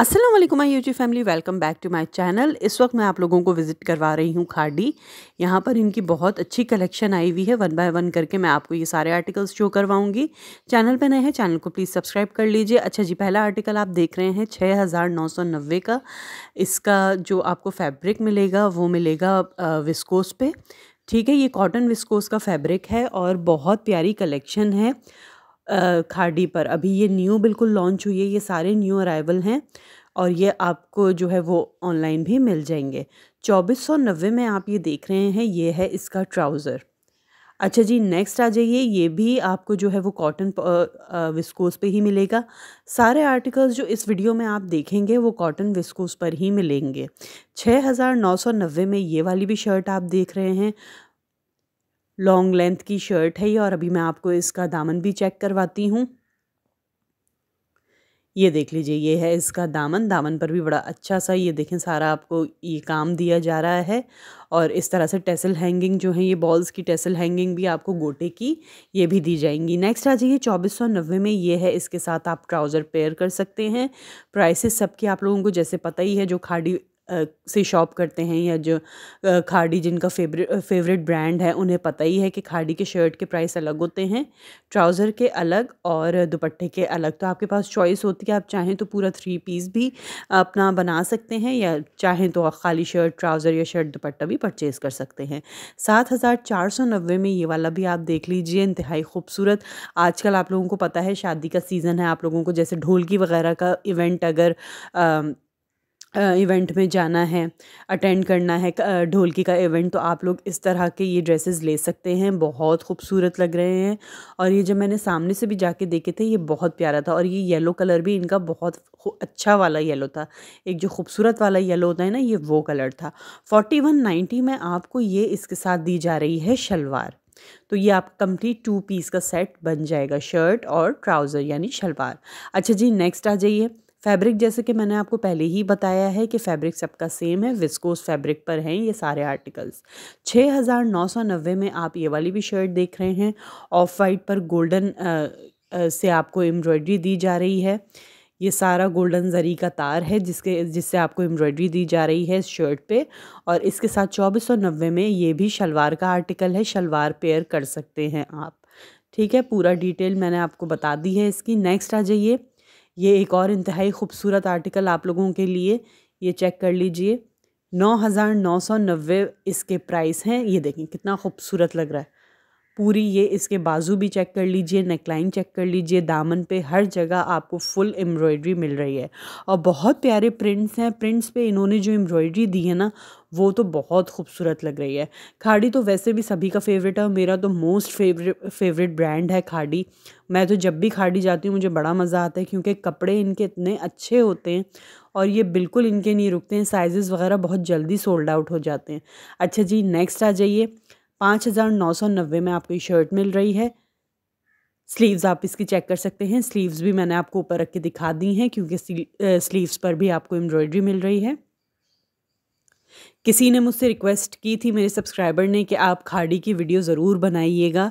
अस्सलाम वालेकुम you YouTube family welcome back to my channel इस वक्त मैं आप लोगों को विज़िट करवा रही हूँ खाडी यहाँ पर इनकी बहुत अच्छी कलेक्शन आई हुई है वन बाय वन करके मैं आपको ये सारे आर्टिकल्स शो करवाऊँगी चैनल पे नए हैं चैनल को प्लीज़ सब्सक्राइब कर लीजिए अच्छा जी पहला आर्टिकल आप देख रहे हैं छः हज़ार नौ सौ नब्बे का इसका जो आपको फैब्रिक मिलेगा वो मिलेगा विस्कोस पे ठीक है ये कॉटन विस्कोस का फैब्रिक है और बहुत प्यारी कलेक्शन है खाड़ी पर अभी ये न्यू बिल्कुल लॉन्च हुई है ये सारे न्यू अराइवल हैं और ये आपको जो है वो ऑनलाइन भी मिल जाएंगे चौबीस सौ नब्बे में आप ये देख रहे हैं ये है इसका ट्राउज़र अच्छा जी नेक्स्ट आ जाइए ये भी आपको जो है वो कॉटन विस्कोस पे ही मिलेगा सारे आर्टिकल्स जो इस वीडियो में आप देखेंगे वो कॉटन विस्कोस पर ही मिलेंगे छः हज़ार नौ सौ नब्बे में ये वाली भी शर्ट आप देख रहे हैं लॉन्ग लेंथ की शर्ट है ये और अभी मैं आपको इसका दामन भी चेक करवाती हूँ ये देख लीजिए ये है इसका दामन दामन पर भी बड़ा अच्छा सा ये देखें सारा आपको ये काम दिया जा रहा है और इस तरह से टेसल हैंगिंग जो है ये बॉल्स की टेसल हैंगिंग भी आपको गोटे की ये भी दी जाएंगी नेक्स्ट आ जाइए चौबीस सौ नब्बे में ये है इसके साथ आप ट्राउज़र पेयर कर सकते हैं प्राइसेस सबके आप लोगों को जैसे पता ही है जो खाड़ी से शॉप करते हैं या जो खाड़ी जिनका फेवरेट फेवरेट ब्रांड है उन्हें पता ही है कि खाड़ी के शर्ट के प्राइस अलग होते हैं ट्राउज़र के अलग और दुपट्टे के अलग तो आपके पास चॉइस होती है आप चाहें तो पूरा थ्री पीस भी अपना बना सकते हैं या चाहें तो आप खाली शर्ट ट्राउज़र या शर्ट दुपट्टा भी परचेज़ कर सकते हैं सात हज़ार चार सौ नब्बे में ये वाला भी आप देख लीजिए इंतहाई खूबसूरत आजकल आप लोगों को पता है शादी का सीज़न है आप लोगों को जैसे ढोलकी वगैरह का इवेंट अगर आ, इवेंट में जाना है अटेंड करना है ढोलकी का इवेंट तो आप लोग इस तरह के ये ड्रेसेस ले सकते हैं बहुत खूबसूरत लग रहे हैं और ये जब मैंने सामने से भी जाके देखे थे ये बहुत प्यारा था और ये येलो कलर भी इनका बहुत अच्छा वाला येलो था एक जो खूबसूरत वाला येलो होता है ना ये वो कलर था फोर्टी वन नाइन्टी में आपको ये इसके साथ दी जा रही है शलवार तो ये आप कंप्लीट टू पीस का सेट बन जाएगा शर्ट और ट्राउज़र यानी शलवार अच्छा जी नेक्स्ट आ जाइए फैब्रिक जैसे कि मैंने आपको पहले ही बताया है कि फैब्रिक सबका सेम है विस्कोस फैब्रिक पर हैं ये सारे आर्टिकल्स 6990 में आप ये वाली भी शर्ट देख रहे हैं ऑफ वाइट पर गोल्डन से आपको एम्ब्रॉयडरी दी जा रही है ये सारा गोल्डन जरी का तार है जिसके जिससे आपको एम्ब्रॉयडरी दी जा रही है शर्ट पे और इसके साथ चौबीस सौ नब्बे में ये भी शलवार का आर्टिकल है शलवार पेयर कर सकते हैं आप ठीक है पूरा डिटेल मैंने आपको बता दी है इसकी नेक्स्ट आ जाइए ये एक और इंतहाई ख़ूबसूरत आर्टिकल आप लोगों के लिए ये चेक कर लीजिए नौ हज़ार नौ सौ नब्बे इसके प्राइस हैं ये देखें कितना ख़ूबसूरत लग रहा है पूरी ये इसके बाजू भी चेक कर लीजिए नेकलाइन चेक कर लीजिए दामन पे हर जगह आपको फुल एम्ब्रॉयडरी मिल रही है और बहुत प्यारे प्रिंट्स हैं प्रिंट्स पे इन्होंने जो एम्ब्रॉयडरी दी है ना वो तो बहुत खूबसूरत लग रही है खाड़ी तो वैसे भी सभी का फेवरेट है और मेरा तो मोस्ट फेवरेट फेवरेट ब्रांड है खाड़ी मैं तो जब भी खाड़ी जाती हूँ मुझे बड़ा मज़ा आता है क्योंकि कपड़े इनके इतने अच्छे होते हैं और ये बिल्कुल इनके नहीं रुकते हैं साइज़ वगैरह बहुत जल्दी सोल्ड आउट हो जाते हैं अच्छा जी नेक्स्ट आ जाइए पाँच हज़ार नौ सौ नब्बे में आपको ये शर्ट मिल रही है स्लीव्स आप इसकी चेक कर सकते हैं स्लीव्स भी मैंने आपको ऊपर रख के दिखा दी हैं क्योंकि स्लीव्स पर भी आपको एम्ब्रॉयडरी मिल रही है किसी ने मुझसे रिक्वेस्ट की थी मेरे सब्सक्राइबर ने कि आप खाड़ी की वीडियो ज़रूर बनाइएगा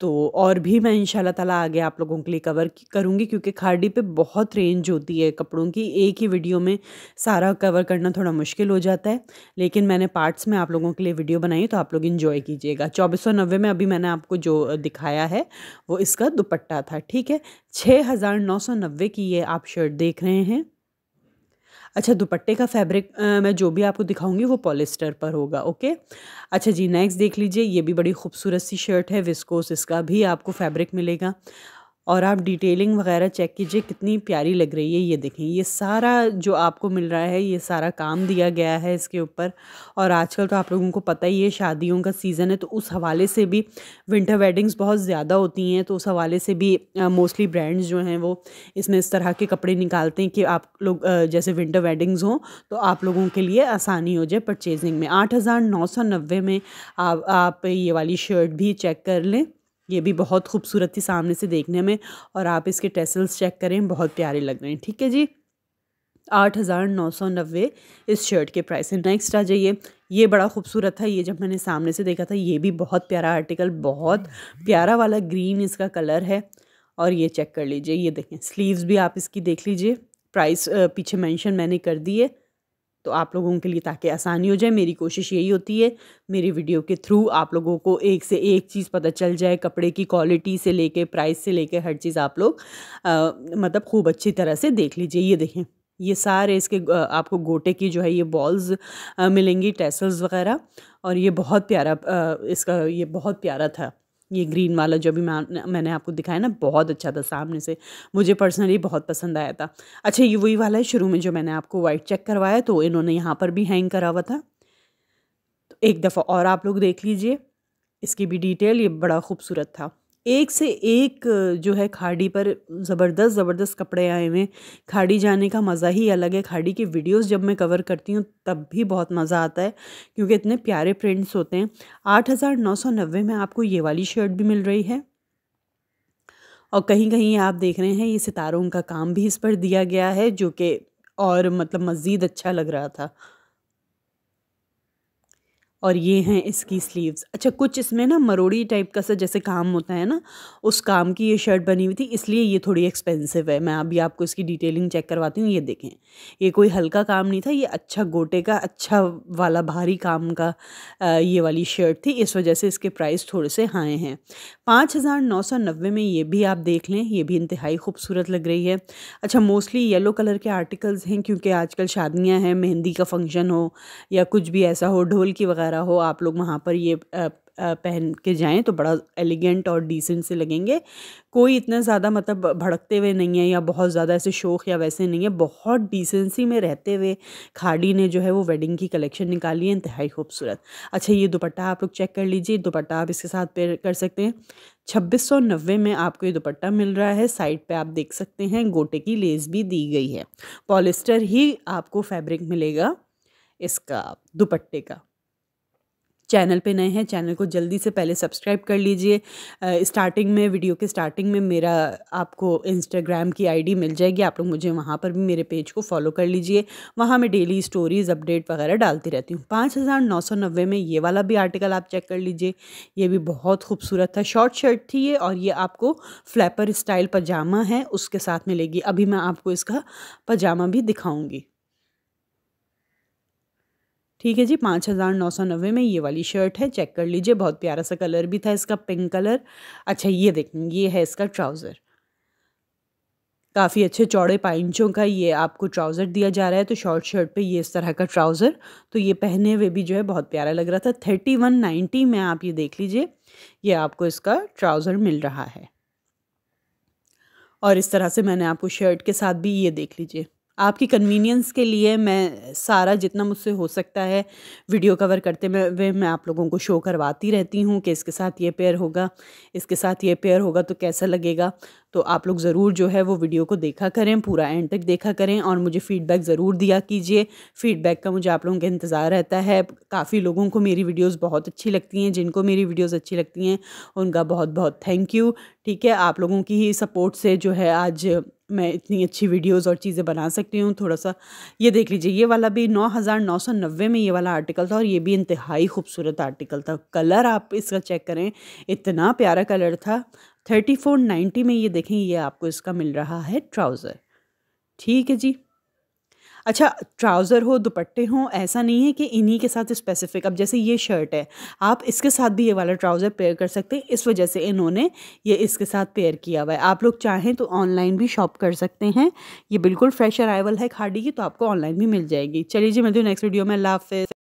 तो और भी मैं इन ताला आगे आप लोगों के लिए कवर करूँगी क्योंकि खाड़ी पे बहुत रेंज होती है कपड़ों की एक ही वीडियो में सारा कवर करना थोड़ा मुश्किल हो जाता है लेकिन मैंने पार्ट्स में आप लोगों के लिए वीडियो बनाई तो आप लोग इन्जॉय कीजिएगा चौबीस सौ नब्बे में अभी मैंने आपको जो दिखाया है वो इसका दुपट्टा था ठीक है छः हज़ार नौ सौ नब्बे की ये आप शर्ट देख रहे हैं अच्छा दुपट्टे का फैब्रिक मैं जो भी आपको दिखाऊंगी वो पॉलिस्टर पर होगा ओके अच्छा जी नेक्स्ट देख लीजिए ये भी बड़ी खूबसूरत सी शर्ट है विस्कोस इसका भी आपको फैब्रिक मिलेगा और आप डिटेलिंग वगैरह चेक कीजिए कितनी प्यारी लग रही है ये देखें ये सारा जो आपको मिल रहा है ये सारा काम दिया गया है इसके ऊपर और आजकल तो आप लोगों को पता ही है शादियों का सीज़न है तो उस हवाले से भी विंटर वेडिंग्स बहुत ज़्यादा होती हैं तो उस हवाले से भी मोस्टली ब्रांड्स जो हैं वो इसमें इस तरह के कपड़े निकालते हैं कि आप लोग जैसे विंटर वेडिंग्स हों तो आप लोगों के लिए आसानी हो जाए परचेजिंग में आठ हज़ार नौ सौ नब्बे में आप, आप ये वाली शर्ट भी चेक कर लें ये भी बहुत खूबसूरत थी सामने से देखने में और आप इसके टेसल्स चेक करें बहुत प्यारे लग रहे हैं ठीक है जी आठ हज़ार नौ सौ नब्बे इस शर्ट के प्राइस हैं नेक्स्ट आ जाइए ये बड़ा खूबसूरत था ये जब मैंने सामने से देखा था ये भी बहुत प्यारा आर्टिकल बहुत प्यारा वाला ग्रीन इसका कलर है और ये चेक कर लीजिए ये देखें स्लीव्स भी आप इसकी देख लीजिए प्राइस पीछे मेंशन मैंने कर दी है तो आप लोगों के लिए ताकि आसानी हो जाए मेरी कोशिश यही होती है मेरी वीडियो के थ्रू आप लोगों को एक से एक चीज़ पता चल जाए कपड़े की क्वालिटी से लेके प्राइस से लेके हर चीज़ आप लोग आ, मतलब खूब अच्छी तरह से देख लीजिए ये देखें ये सारे इसके आपको गोटे की जो है ये बॉल्स मिलेंगी टेसल्स वगैरह और ये बहुत प्यारा इसका ये बहुत प्यारा था ये ग्रीन वाला जो भी मैं मैंने आपको दिखाया ना बहुत अच्छा था सामने से मुझे पर्सनली बहुत पसंद आया था अच्छा ये वही वाला है शुरू में जो मैंने आपको वाइट चेक करवाया तो इन्होंने यहाँ पर भी हैंग करा हुआ था तो एक दफ़ा और आप लोग देख लीजिए इसकी भी डिटेल ये बड़ा खूबसूरत था एक से एक जो है खाड़ी पर ज़बरदस्त ज़बरदस्त कपड़े आए हुए हैं खाड़ी जाने का मज़ा ही अलग है खाड़ी की वीडियोस जब मैं कवर करती हूँ तब भी बहुत मज़ा आता है क्योंकि इतने प्यारे प्रिंट्स होते हैं आठ हज़ार नौ सौ नब्बे में आपको ये वाली शर्ट भी मिल रही है और कहीं कहीं आप देख रहे हैं ये सितारों का काम भी इस पर दिया गया है जो कि और मतलब मज़ीद अच्छा लग रहा था और ये हैं इसकी स्लीव्स अच्छा कुछ इसमें ना मरोड़ी टाइप का सा जैसे काम होता है ना उस काम की ये शर्ट बनी हुई थी इसलिए ये थोड़ी एक्सपेंसिव है मैं अभी आपको इसकी डिटेलिंग चेक करवाती हूँ ये देखें ये कोई हल्का काम नहीं था ये अच्छा गोटे का अच्छा वाला भारी काम का ये वाली शर्ट थी इस वजह से इसके प्राइस थोड़े से हाई हैं पाँच हज़ार नौ सौ नब्बे में ये भी आप देख लें ये भी इंतहाई खूबसूरत लग रही है अच्छा मोस्टली येलो कलर के आर्टिकल्स हैं क्योंकि आजकल शादियाँ हैं मेहंदी का फंक्शन हो या कुछ भी ऐसा हो ढोल की वगैरह वगैरह हो आप लोग वहाँ पर ये पहन के जाएं तो बड़ा एलिगेंट और डिसेंट से लगेंगे कोई इतना ज़्यादा मतलब भड़कते हुए नहीं है या बहुत ज़्यादा ऐसे शोक या वैसे नहीं है बहुत डिसेंसी में रहते हुए खाड़ी ने जो है वो वेडिंग की कलेक्शन निकाली है इंतहाई खूबसूरत अच्छा ये दुपट्टा आप लोग चेक कर लीजिए दुपट्टा आप इसके साथ पेयर कर सकते हैं छब्बीस सौ नब्बे में आपको ये दुपट्टा मिल रहा है साइड पर आप देख सकते हैं गोटे की लेस भी दी गई है पॉलिस्टर ही आपको फैब्रिक मिलेगा इसका दुपट्टे का चैनल पे नए हैं चैनल को जल्दी से पहले सब्सक्राइब कर लीजिए स्टार्टिंग में वीडियो के स्टार्टिंग में मेरा आपको इंस्टाग्राम की आईडी मिल जाएगी आप लोग मुझे वहाँ पर भी मेरे पेज को फॉलो कर लीजिए वहाँ मैं डेली स्टोरीज़ अपडेट वगैरह डालती रहती हूँ पाँच हज़ार नौ सौ नब्बे में ये वाला भी आर्टिकल आप चेक कर लीजिए ये भी बहुत खूबसूरत था शॉर्ट शर्ट थी ये और ये आपको फ्लैपर स्टाइल पजामा है उसके साथ मिलेगी अभी मैं आपको इसका पजामा भी दिखाऊँगी ठीक है जी पाँच हज़ार नौ सौ नब्बे में ये वाली शर्ट है चेक कर लीजिए बहुत प्यारा सा कलर भी था इसका पिंक कलर अच्छा ये देखें ये है इसका ट्राउज़र काफ़ी अच्छे चौड़े पाइंचों का ये आपको ट्राउज़र दिया जा रहा है तो शॉर्ट शर्ट पे ये इस तरह का ट्राउज़र तो ये पहने हुए भी जो है बहुत प्यारा लग रहा था थर्टी वन नाइन्टी में आप ये देख लीजिए ये आपको इसका ट्राउज़र मिल रहा है और इस तरह से मैंने आपको शर्ट के साथ भी ये देख लीजिए आपकी कन्वीनियंस के लिए मैं सारा जितना मुझसे हो सकता है वीडियो कवर करते में वे मैं आप लोगों को शो करवाती रहती हूँ कि इसके साथ ये पेयर होगा इसके साथ ये पेयर होगा तो कैसा लगेगा तो आप लोग ज़रूर जो है वो वीडियो को देखा करें पूरा एंड तक देखा करें और मुझे फ़ीडबैक ज़रूर दिया कीजिए फ़ीडबैक का मुझे आप लोगों का इंतज़ार रहता है काफ़ी लोगों को मेरी वीडियोज़ बहुत अच्छी लगती हैं जिनको मेरी वीडियोज़ अच्छी लगती हैं उनका बहुत बहुत थैंक यू ठीक है आप लोगों की ही सपोर्ट से जो है आज मैं इतनी अच्छी वीडियोस और चीज़ें बना सकती हूँ थोड़ा सा ये देख लीजिए ये वाला भी नौ हज़ार नौ सौ नब्बे में ये वाला आर्टिकल था और ये भी इंतहाई खूबसूरत आर्टिकल था कलर आप इसका चेक करें इतना प्यारा कलर था थर्टी फोर नाइन्टी में ये देखें ये आपको इसका मिल रहा है ट्राउज़र ठीक है जी अच्छा ट्राउज़र हो दुपट्टे हों ऐसा नहीं है कि इन्हीं के साथ स्पेसिफिक अब जैसे ये शर्ट है आप इसके साथ भी ये वाला ट्राउज़र पेयर कर सकते हैं इस वजह से इन्होंने ये इसके साथ पेयर किया हुआ है आप लोग चाहें तो ऑनलाइन भी शॉप कर सकते हैं ये बिल्कुल फ्रेश अराइवल है खाड़ी की तो आपको ऑनलाइन भी मिल जाएगी चलिए जी मैं तो नेक्स्ट वीडियो में हाफ